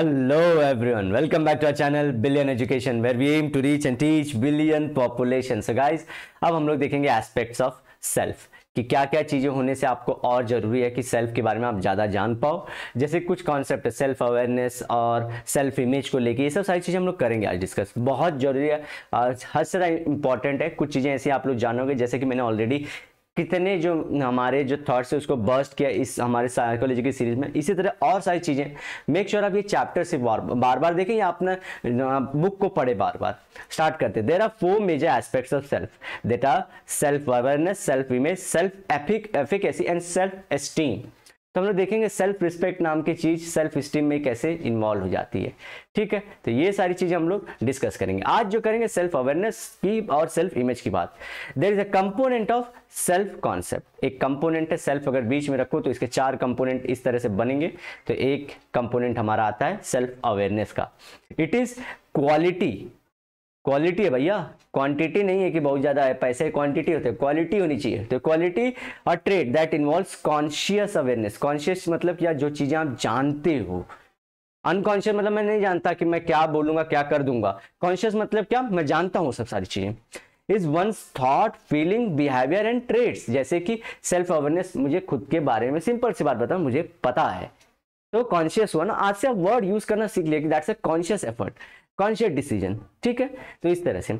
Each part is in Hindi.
Hello everyone, welcome back to our channel Billion Education where we aim to reach and teach billion population. So guys, अब हम लोग देखेंगे aspects of self. कि क्या क्या चीज़ें होने से आपको और ज़रूरी है कि सेल्फ के बारे में आप ज़्यादा जान पाओ जैसे कुछ कॉन्सेप्ट है सेल्फ अवेयरनेस और सेल्फ इमेज को लेके ये सब सारी चीज़ें हम लोग करेंगे आज डिस्कस बहुत ज़रूरी है हर से ज़्यादा इंपॉर्टेंट है कुछ चीज़ें ऐसी आप लोग जानोगे जैसे कि मैंने ऑलरेडी कितने जो हमारे जो थॉट्स है उसको बर्स्ट किया इस हमारे साइकोलॉजी की सीरीज में इसी तरह और सारी चीज़ें मेक श्योर आप ये चैप्टर से बार बार बार देखें या अपना बुक को पढ़े बार बार स्टार्ट करते there are four major aspects of self that are self awareness self image self एफिक एफिकेसी एंड सेल्फ एस्टीम तो हम लोग देखेंगे सेल्फ रिस्पेक्ट नाम की चीज़ सेल्फ स्टीम में कैसे इन्वॉल्व हो जाती है ठीक है तो ये सारी चीज़ें हम लोग डिस्कस करेंगे आज जो करेंगे सेल्फ अवेयरनेस की और सेल्फ इमेज की बात there is a component of self concept एक कंपोनेंट है सेल्फ अगर बीच में रखो तो इसके चार कंपोनेंट इस तरह से बनेंगे तो एक कंपोनेंट हमारा आता है सेल्फ अवेयरनेस का इट इज़ क्वालिटी क्वालिटी है भैया क्वांटिटी नहीं है कि बहुत ज़्यादा है पैसे क्वांटिटी होते हैं क्वालिटी होनी चाहिए तो क्वालिटी और trait that involve conscious awareness conscious मतलब क्या जो चीज़ें आप जानते हो अनकॉन्शियस मतलब मैं नहीं जानता कि मैं क्या बोलूंगा क्या कर दूंगा कॉन्शियस मतलब क्या मैं जानता हूँ सब सारी चीज़ें is one thought feeling behaviour and traits जैसे कि सेल्फ अवेयरनेस मुझे खुद के बारे में सिंपल सी बात बताऊ मुझे पता है तो कॉन्शियस हुआ ना आज से आप वर्ड यूज करना सीख लिया कि that's a conscious effort conscious decision ठीक है तो इस तरह से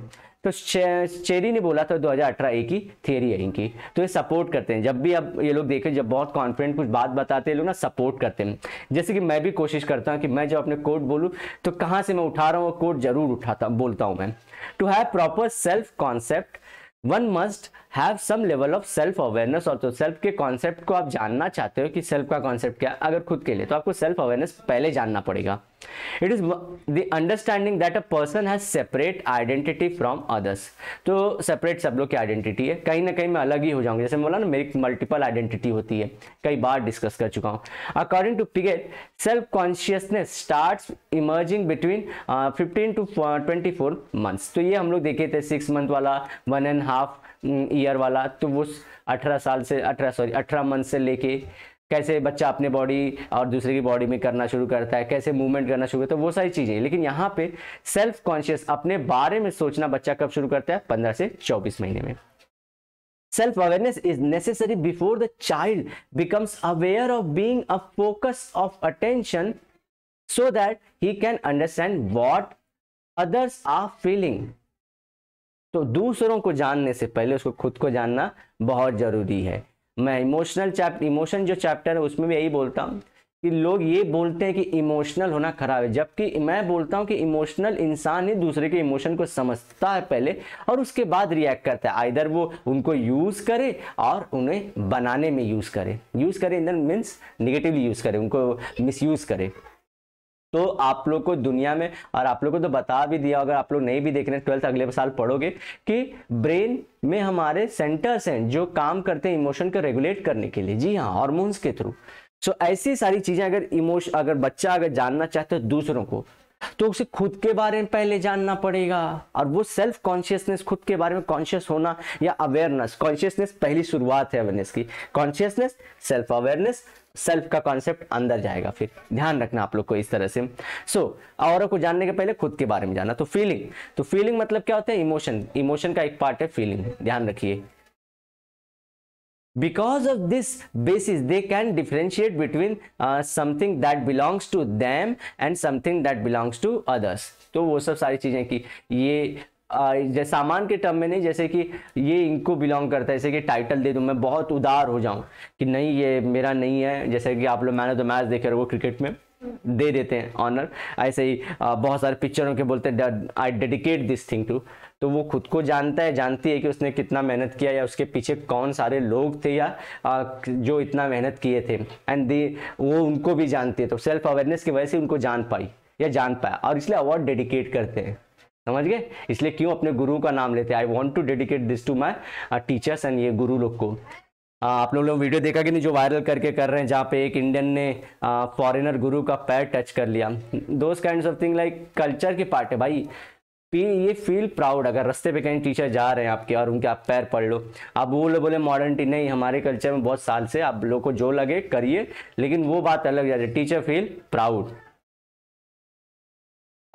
तो चेरी ने बोला था 2018 ए की थियरी है इनकी तो ये सपोर्ट करते हैं जब भी अब ये लोग देखें जब बहुत कॉन्फिडेंट कुछ बात बताते हैं लोग ना सपोर्ट करते हैं जैसे कि मैं भी कोशिश करता हूँ कि मैं जब अपने कोर्ट बोलूँ तो कहाँ से मैं उठा रहा हूँ कोर्ट जरूर उठाता बोलता हूँ मैं to have proper self concept one must have some level of self awareness और तो सेल्फ के कॉन्सेप्ट को आप जानना चाहते हो कि सेल्फ का कॉन्सेप्ट क्या अगर खुद के लिए तो आपको सेल्फ अवेयरनेस पहले जानना पड़ेगा it is the understanding that a person has separate identity from others तो सेपरेट सब लोग की आइडेंटिटी है कहीं ना कहीं मैं अलग ही हो जाऊंगा जैसे बोला ना मेरी मल्टीपल आइडेंटिटी होती है कई बार डिस्कस कर चुका हूँ according to Piaget self consciousness start emerging between fifteen to twenty four months तो ये हम लोग देखे थे सिक्स मंथ वाला वन एंड हाफ ईयर वाला तो वो अठारह साल से अठारह सॉरी अठारह मंथ से लेके कैसे बच्चा अपने बॉडी और दूसरे की बॉडी में करना शुरू करता है कैसे मूवमेंट करना शुरू करता है वो सारी चीज़ें लेकिन यहाँ पे सेल्फ कॉन्शियस अपने बारे में सोचना बच्चा कब शुरू करता है पंद्रह से चौबीस महीने में self awareness is necessary before the child becomes aware of being a focus of attention so that he can understand what others are feeling तो दूसरों को जानने से पहले उसको खुद को जानना बहुत ज़रूरी है मैं इमोशनल चैप्टर इमोशन जो चैप्टर है उसमें भी यही बोलता हूँ कि लोग ये बोलते हैं कि इमोशनल होना खराब है जबकि मैं बोलता हूँ कि इमोशनल इंसान ही दूसरे के इमोशन को समझता है पहले और उसके बाद रिएक्ट करता है आइधर वो उनको यूज़ करे और उन्हें बनाने में यूज़ करे यूज़ करे इन मीन्स निगेटिवली यूज़ करे उनको मिस करे तो आप लोग को दुनिया में और आप लोग को तो बता भी दिया अगर आप लोग नहीं भी देख रहे हैं ट्वेल्थ अगले साल पढ़ोगे कि ब्रेन में हमारे सेंटर्स हैं जो काम करते हैं इमोशन को रेगुलेट करने के लिए जी हाँ हॉर्मोन्स के थ्रू सो ऐसी सारी चीज़ें अगर इमोश अगर बच्चा अगर जानना चाहते हो तो दूसरों को तो उसे खुद के बारे में पहले जानना पड़ेगा और वो सेल्फ कॉन्शियसनेस खुद के बारे में कॉन्शियस होना या अवेयरनेस कॉन्शियसनेस पहली शुरुआत है अवेयरनेस की कॉन्शियसनेस सेल्फ अवेयरनेस सेल्फ का कॉन्सेप्ट अंदर जाएगा फिर ध्यान रखना आप लोग को इस तरह से सो so, और को जानने के पहले खुद के बारे में जाना तो फीलिंग तो फीलिंग मतलब क्या होता है इमोशन इमोशन का एक पार्ट है फीलिंग ध्यान रखिए because of this basis they can differentiate between uh, something that belongs to them and something that belongs to others तो वो सब सारी चीज़ें कि ये जैसे सामान के टर्म में नहीं जैसे कि ये इनको बिलोंग करता है जैसे कि टाइटल दे दूँ मैं बहुत उदार हो जाऊँ कि नहीं ये मेरा नहीं है जैसे कि आप लोग मैन ऑफ द मैच देखे रहो क्रिकेट में दे देते हैं ऑनर ऐसे ही बहुत सारे पिक्चरों के बोलते हैं I dedicate this thing to तो वो खुद को जानता है जानती है कि उसने कितना मेहनत किया या उसके पीछे कौन सारे लोग थे या जो इतना मेहनत किए थे एंड दे वो उनको भी जानती है तो सेल्फ अवेयरनेस की वजह से उनको जान पाई या जान पाया और इसलिए अवार्ड डेडिकेट करते हैं समझ गए इसलिए क्यों अपने गुरु का नाम लेते हैं I want to dedicate this to my teachers and ये गुरु लोग को आ, आप लोगों ने वीडियो देखा कि नहीं जो वायरल करके कर रहे हैं जहाँ पे एक इंडियन ने फॉरेनर गुरु का पैर टच कर लिया those kind of thing like culture के पार्ट है भाई ये फील प्राउड अगर रस्ते पे कहीं टीचर जा रहे हैं आपके और उनके आप पैर पढ़ लो आप वो लोग बोले मॉडर्निटी नहीं हमारे कल्चर में बहुत साल से आप लोग को जो लगे करिए लेकिन वो बात अलग जा रही टीचर फील प्राउड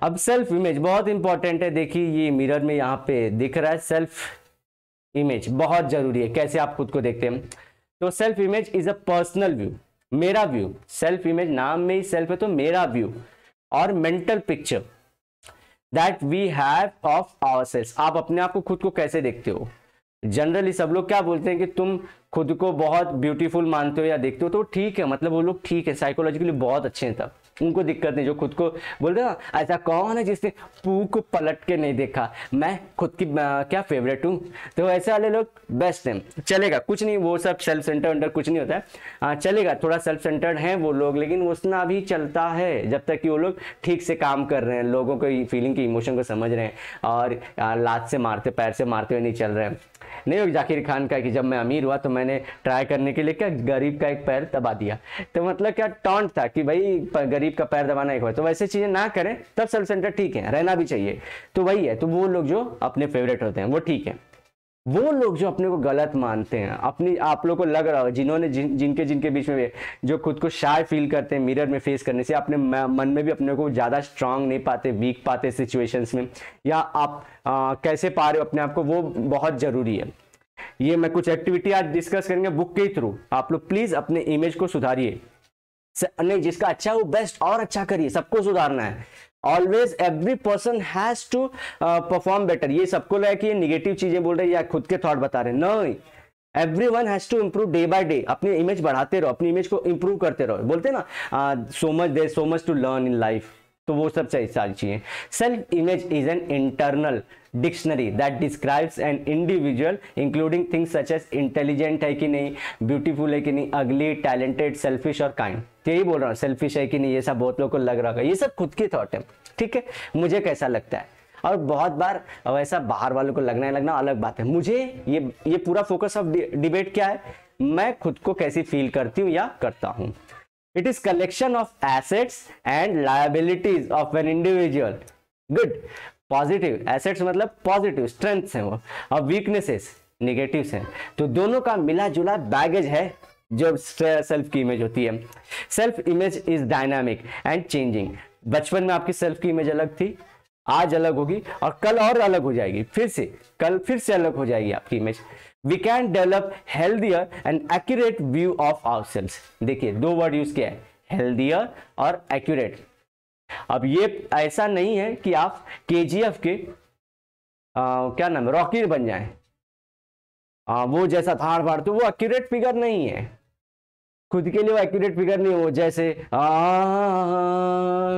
अब सेल्फ इमेज बहुत इंपॉर्टेंट है देखिए ये मिरर में यहाँ पे दिख रहा है सेल्फ इमेज बहुत जरूरी है कैसे आप खुद को देखते हैं तो self image is a personal view मेरा व्यू सेल्फ इमेज नाम में ही सेल्फ है तो मेरा व्यू और mental picture that we have of our selves आप अपने आप को खुद को कैसे देखते हो जनरली सब लोग क्या बोलते हैं कि तुम खुद को बहुत ब्यूटीफुल मानते हो या देखते हो तो ठीक है मतलब वो लोग ठीक है साइकोलॉजिकली बहुत अच्छे हैं तब उनको दिक्कत नहीं जो खुद को बोल रहे ना ऐसा कौन है जिसने पू को पलट के नहीं देखा मैं खुद की आ, क्या फेवरेट हूँ तो ऐसे वाले लोग बेस्ट हैं चलेगा कुछ नहीं वो सब सेल्फ सेंटर अंडर कुछ नहीं होता है आ, हाँ, चलेगा थोड़ा सेल्फ सेंटर्ड हैं वो लोग लेकिन उतना भी चलता है जब तक कि वो लोग ठीक से काम कर रहे हैं लोगों को फीलिंग के इमोशन को समझ रहे हैं और लात से मारते पैर से मारते हुए नहीं चल रहे हैं नहीं हो जाकिर खान का कि जब मैं अमीर हुआ तो मैंने ट्राई करने के लिए क्या गरीब का एक पैर दबा दिया तो मतलब क्या टॉन्ट था कि भाई गरीब गरीब का पैर दबाना एक बार तो वैसे चीजें ना करें तब सर्विस सेंटर ठीक है रहना भी चाहिए तो वही है तो वो लोग जो अपने फेवरेट होते हैं वो ठीक है वो लोग जो अपने को गलत मानते हैं अपनी आप लोग को लग रहा हो जिन्होंने जिन जिनके जिनके बीच में जो खुद को शाय फील करते हैं मिरर में फेस करने से अपने मन में भी अपने को ज़्यादा स्ट्रांग नहीं पाते वीक पाते सिचुएशंस में या आप आ, कैसे पा रहे हो अपने आप को वो बहुत ज़रूरी है ये मैं कुछ एक्टिविटी आज डिस्कस करेंगे बुक के थ्रू आप लोग प्लीज़ अपने इमेज को सुधारिए नहीं जिसका अच्छा है वो बेस्ट और अच्छा करिए सबको सुधारना है always every person has to perform better ये सबको लगा कि ये निगेटिव चीजें बोल रहे हैं या खुद के थॉट बता रहे हैं नहीं every one has to improve day by day अपनी इमेज बढ़ाते रहो अपनी इमेज को इम्प्रूव करते रहो बोलते ना so much there so much to learn in life तो वो सब चाहिए सारी चीज़ें self image is an internal dictionary that describes an individual including things such as intelligent है कि नहीं ब्यूटीफुल है कि नहीं अगली टैलेंटेड सेल्फिश और काइंड यही बोल रहा हूँ सेल्फिश है कि नहीं ये सब बहुत लोग को लग रहा होगा ये सब खुद की थॉट है ठीक है मुझे कैसा लगता है और बहुत बार वैसा बाहर वालों को लगना है लगना अलग बात है मुझे ये ये पूरा फोकस ऑफ डिबेट क्या है मैं खुद को कैसी फील करती हूँ या करता हूँ it is collection of assets and liabilities of an individual good positive assets मतलब पॉजिटिव स्ट्रेंथ्स हैं वो और वीकनेसेस निगेटिव्स हैं तो दोनों का मिला जुला बैगेज है जो सेल्फ की इमेज होती है self image is dynamic and changing बचपन में आपकी सेल्फ की इमेज अलग थी आज अलग होगी और कल और अलग हो जाएगी फिर से कल फिर से अलग हो जाएगी आपकी image we can develop healthier and accurate view of our self देखिए दो वर्ड यूज किया है हेल्दियर और एक्यूरेट अब ये ऐसा नहीं है कि आप के के आ, क्या नाम है बन जाएं आ, हाँ, वो जैसा था हर तो वो एक्यूरेट फिगर नहीं है खुद के लिए वो एक्यूरेट फिगर नहीं हो जैसे आ, आ,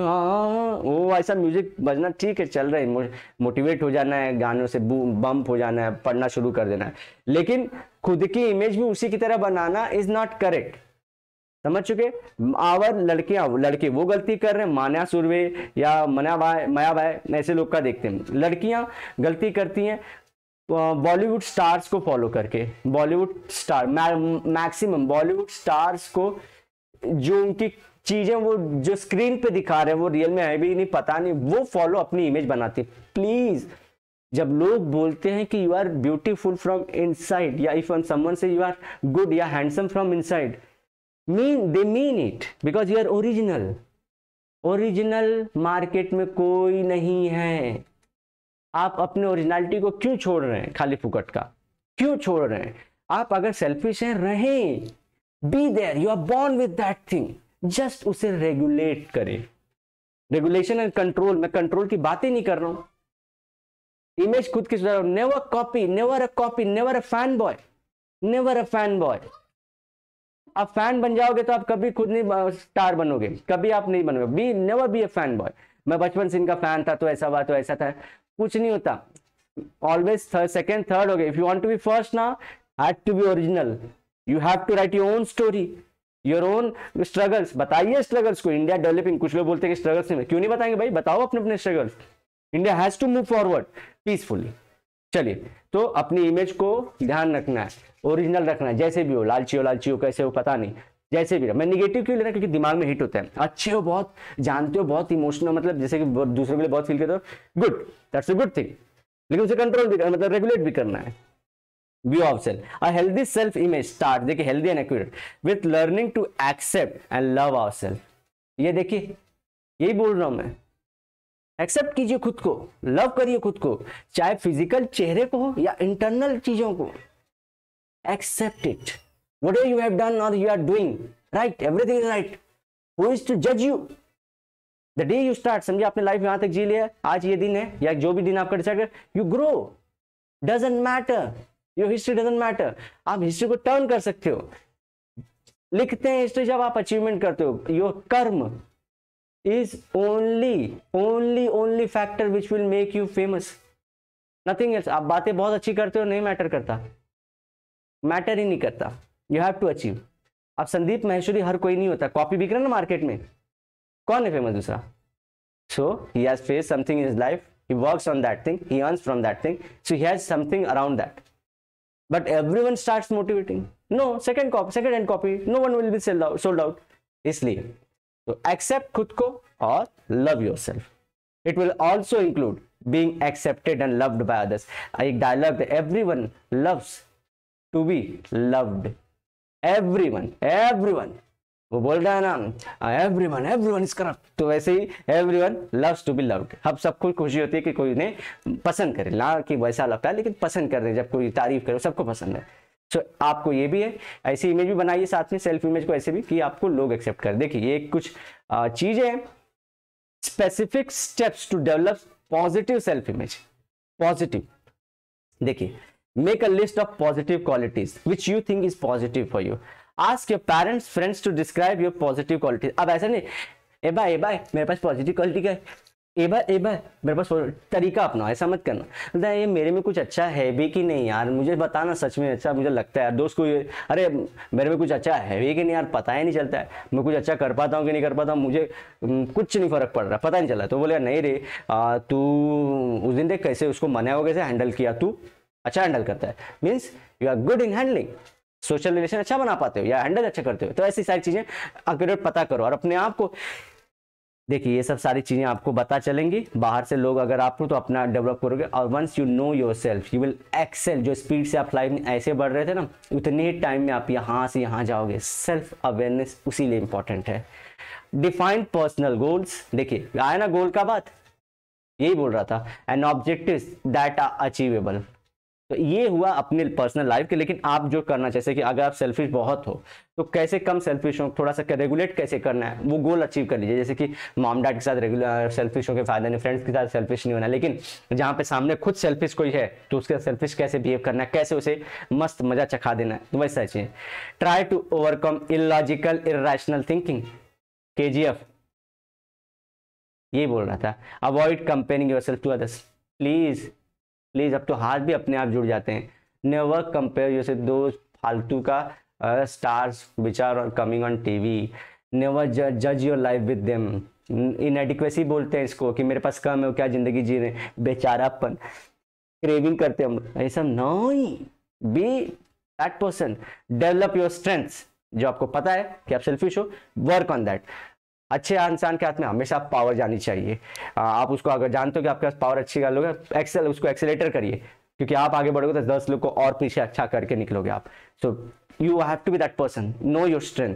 आ, वो ऐसा म्यूजिक बजना ठीक है चल रहा है मोटिवेट हो जाना है गानों से बम्प हो जाना है पढ़ना शुरू कर देना है लेकिन खुद की इमेज भी उसी की तरह बनाना इज नॉट करेक्ट समझ चुके आवर लड़कियां लड़के वो गलती कर रहे हैं मान्या सुरवे या मना भाई माया भाई ऐसे लोग का देखते हैं लड़कियां गलती करती हैं बॉलीवुड तो, स्टार्स को फॉलो करके Bollywood star maximum Bollywood stars को जो उनकी चीज़ें वो जो स्क्रीन पे दिखा रहे हैं वो रियल में है भी नहीं पता नहीं वो फॉलो अपनी इमेज बनाती प्लीज़ जब लोग बोलते हैं कि you are beautiful from inside या if someone say you are good या handsome from inside mean they mean it because you are original original market में कोई नहीं है आप अपने ओरिजिनलिटी को क्यों छोड़ रहे हैं खाली फुकट का क्यों छोड़ रहे हैं आप अगर सेल्फिश हैं रहें be there you are born with that thing just उसे रेगुलेट करें रेगुलेशन एंड कंट्रोल मैं कंट्रोल की बात ही नहीं कर रहा हूं इमेज खुद की सुधार never copy never a copy never a fan boy never a fan boy आप फैन बन जाओगे तो आप कभी खुद नहीं स्टार बनोगे कभी आप नहीं बनोगे be never be a fan boy मैं बचपन से इनका फैन था तो ऐसा हुआ तो ऐसा था कुछ नहीं होता ऑलवेज थर्ड सेकेंड थर्ड हो गया if you want to be first ना had to be original you have to write your own story your own struggles बताइए स्ट्रगल्स को इंडिया डेवलपिंग कुछ लोग बोलते हैं स्ट्रगल्स में क्यों नहीं बताएंगे भाई बताओ अपने अपने struggles India has to move forward peacefully चलिए तो अपनी इमेज को ध्यान रखना है ओरिजिनल रखना है जैसे भी हो लालची हो लालची हो कैसे हो पता नहीं जैसे भी मैं निगेटिव क्यों ले रहा क्योंकि दिमाग में हिट होता है अच्छे हो बहुत जानते हो बहुत इमोशनल मतलब जैसे कि दूसरे के लिए बहुत फील करते हो good that's a good thing लेकिन उसे कंट्रोल भी करना मतलब रेगुलेट भी करना है view of self a healthy self image start देखिए healthy and accurate with learning to accept and love our self ये देखिए यही बोल रहा हूं मैं एक्सेप्ट कीजिए खुद को लव करिए खुद को चाहे फिजिकल चेहरे को हो या इंटरनल चीजों को accept it what you have done or you are doing right everything is right who is to judge you the day you start समझे आपने लाइफ यहां तक जी लिया आज ये दिन है या जो भी दिन आप कर सकते you grow doesn't matter your history doesn't matter आप हिस्ट्री को टर्न कर सकते हो लिखते हैं हिस्ट्री जब आप अचीवमेंट करते हो your karma is only only only factor which will make you famous nothing else आप बातें बहुत अच्छी करते हो नहीं मैटर करता मैटर ही नहीं करता यू हैव टू अचीव अब संदीप महेश्वरी हर कोई नहीं होता कॉपी बिक रहा ना मार्केट में कौन है फेमस दूसरा so he has face something is life he work on that thing he earn from that thing so he has something around that but every one start motivating no second copy second hand copy no one will be sell out sold out इसलिए तो एक्सेप्ट खुद को और love your self it will also include being accepted and loved by others एक dialogue every one loves to be loved everyone everyone वो बोल रहा है ना एवरीवन एवरीवन इज करप्ट तो वैसे ही everyone loves to be loved हम सबको खुशी होती है कि कोई उन्हें पसंद करे ना कि वैसा लगता है लेकिन पसंद कर रहे जब कोई तारीफ करे सबको पसंद है सो so, आपको ये भी है ऐसी इमेज भी बनाइए साथ में सेल्फ इमेज को ऐसे भी कि आपको लोग एक्सेप्ट कर देखिए ये कुछ चीजें specific steps to develop positive self image positive देखिए Make a list of positive qualities which you think is positive for you. Ask your parents, friends to describe your positive qualities. अब ऐसा नहीं ए भाई ए भाई मेरे पास पॉजिटिव क्वालिटी का ए भाई ए भाई मेरे पास तरीका अपना ऐसा मत करना बोलता ये मेरे में कुछ अच्छा है भी कि नहीं यार मुझे बताना सच में अच्छा मुझे लगता है यार दोस्त को ये अरे मेरे में कुछ अच्छा है भी कि नहीं यार पता ही नहीं चलता है मैं कुछ अच्छा कर पाता हूँ कि नहीं कर पाता हूँ मुझे कुछ नहीं फर्क पड़ रहा पता नहीं चला तो बोले नहीं रे तू उस दिन देख कैसे उसको मनाया हो कैसे हैंडल किया तू अच्छा हैंडल करता है means you are good in handling social relation अच्छा बना पाते हो या हैंडल अच्छा करते हो तो ऐसी सारी चीज़ें अक्यूरेट पता करो और अपने आप को देखिए ये सब सारी चीज़ें आपको पता चलेंगी बाहर से लोग अगर आप हो तो अपना डेवलप करोगे और once you know your self you will excel जो स्पीड से आप लाइफ में ऐसे बढ़ रहे थे ना उतने ही टाइम में आप यहाँ से यहाँ जाओगे सेल्फ अवेयरनेस उसी लिए इंपॉर्टेंट है डिफाइंड पर्सनल गोल्स देखिए आया ना गोल का बात यही बोल रहा था and objective that are achievable तो ये हुआ अपने पर्सनल लाइफ के लेकिन आप जो करना जैसे कि अगर आप सेल्फिश बहुत हो तो कैसे कम सेल्फिश हो थोड़ा सा रेगुलेट कैसे करना है वो गोल अचीव कर लीजिए जैसे कि मॉम डैड के साथ रेगुलर सेल्फिश होकर फायदा नहीं फ्रेंड्स के साथ सेल्फिश नहीं होना लेकिन जहाँ पे सामने खुद सेल्फिश कोई है तो उसके सेल्फिश कैसे बिहेव करना है कैसे उसे मस्त मजा चखा देना है तो वैसा चाहिए try to overcome illogical irrational thinking के ये बोल रहा था avoid comparing your self to others please please अब तो हाथ भी अपने आप जुड़ जाते हैं नेवर कंपेयर योर सेल्फ दो फालतू का stars which are coming on TV never जज your life with them inadequacy बोलते हैं इसको कि मेरे पास कम है वो क्या ज़िंदगी जी रहे हैं बेचारापन क्रेविंग करते हम ऐसा no he be that person develop your strengths जो आपको पता है कि आप सेल्फिश हो वर्क ऑन दैट अच्छे इंसान के हाथ में हमेशा पावर जानी चाहिए आप उसको अगर जानते हो कि आपके पास पावर अच्छी गाल लोगे एक्सेल उसको एक्सेलेटर करिए क्योंकि आप आगे बढ़ोगे तो दस लोग को और पीछे अच्छा करके निकलोगे आप so you have to be that person know your strength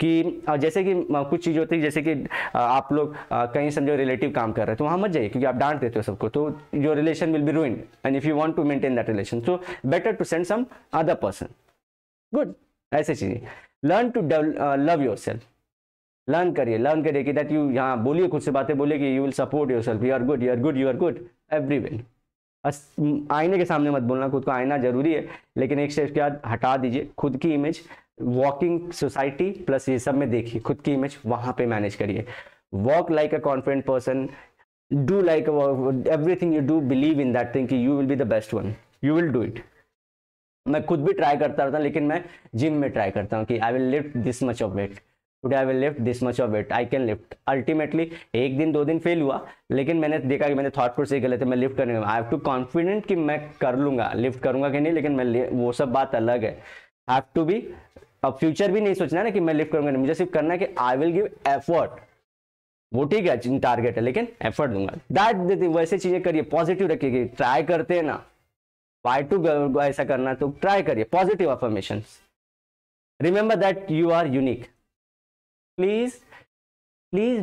कि जैसे कि कुछ चीज़ होती है जैसे कि आप लोग कहीं समझो रिलेटिव काम कर रहे हैं तो वहाँ मत जाइए क्योंकि आप डांट देते हो सबको तो your relation will be ruin and if you want to maintain that relation so better to send some other person good ऐसी चीज़ें learn to love your self learn करिए लर्न करिए कि दैट यू यहाँ बोलिए खुद से बातें बोलिए कि you will support your self you are good you are good you are good every well आईने के सामने मत बोलना खुद को आईना जरूरी है लेकिन एक स्टेप के बाद हटा दीजिए खुद की इमेज वॉकिंग सोसाइटी प्लस ये सब में देखिए खुद की इमेज वहां पे मैनेज करिए walk like a confident person do like every thing you do believe in that thing you will be the best one you will do it मैं खुद भी ट्राई करता रहता हूँ लेकिन मैं जिम में ट्राई करता हूँ कि I will lift this much of weight today I will lift this much of weight I can lift ultimately एक दिन दो दिन फेल हुआ लेकिन मैंने देखा कि मैंने थॉट से गलत है मैं लिफ्ट करने आई हैव टू कॉन्फिडेंट कि मैं कर लूंगा लिफ्ट करूंगा कि नहीं लेकिन मैं वो सब बात अलग है हैव टू बी अब फ्यूचर भी नहीं सोचना ना कि मैं लिफ्ट करूंगा मुझे सिर्फ करना है कि आई विल गिव एफर्ट वो ठीक है टारगेट है लेकिन एफर्ट दूंगा दैट देती वैसे चीजें करिए पॉजिटिव रखिए ट्राई करते हैं ना वाई टू ऐसा करना तो ट्राई करिए positive affirmation remember that you are unique please please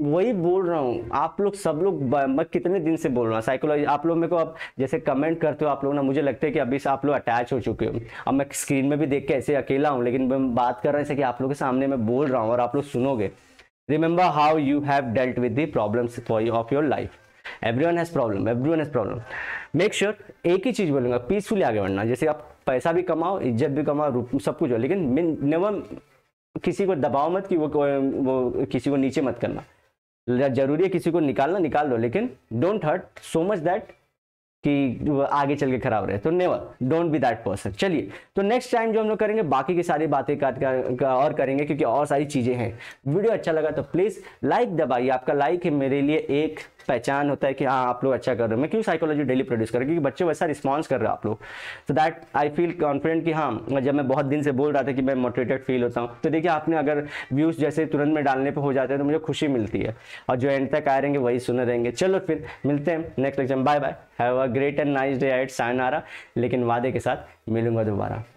वही बोल रहा हूँ आप लोग सब लोग मैं कितने दिन से बोल रहा हूँ साइकोलॉजी आप लोग मेरे को अब जैसे कमेंट करते हो आप लोग ना मुझे लगता है कि अभी से आप लोग अटैच हो चुके हो अब मैं स्क्रीन में भी देख के ऐसे अकेला हूँ लेकिन मैं बात कर रहा हूँ कि आप लोग के सामने मैं बोल रहा हूँ और आप लोग सुनोगे remember how you have dealt with the problem of your life every one has problem every one has problem make sure एक ही चीज़ बोलूँगा पीसफुली आगे बढ़ना जैसे आप पैसा भी कमाओ इज्जत भी कमाओ सब कुछ हो लेकिन नेवर किसी को दबाओ मत कि वो वो किसी को नीचे मत करना जरूरी है किसी को निकालना निकाल लो लेकिन don't hurt so much that कि आगे चल के खराब रहे तो never don't be that person चलिए तो नेक्स्ट टाइम जो हम लोग करेंगे बाकी की सारी बातें का, का, का और करेंगे क्योंकि और सारी चीज़ें हैं वीडियो अच्छा लगा तो प्लीज़ लाइक दबाइए आपका लाइक है मेरे लिए एक पहचान होता है कि हाँ आप लोग अच्छा कर रहे हो मैं क्यों साइकोलॉजी डेली प्रोड्यूस कर रहा हूँ क्योंकि बच्चे वैसा रिस्पॉन्स कर रहे हो आप लोग तो दैट आई फील कॉन्फिडेंट कि हाँ जब मैं बहुत दिन से बोल रहा था कि मैं मोटिवेटेड फील होता हूँ तो देखिए आपने अगर व्यूज़ जैसे तुरंत में डालने पर हो जाते हैं तो मुझे खुशी मिलती है और जो एंड तक रहेंगे वही सुने रहेंगे चलो फिर मिलते हैं next lecture bye bye have a great and nice day at sayonara लेकिन वादे के साथ मिलूंगा दोबारा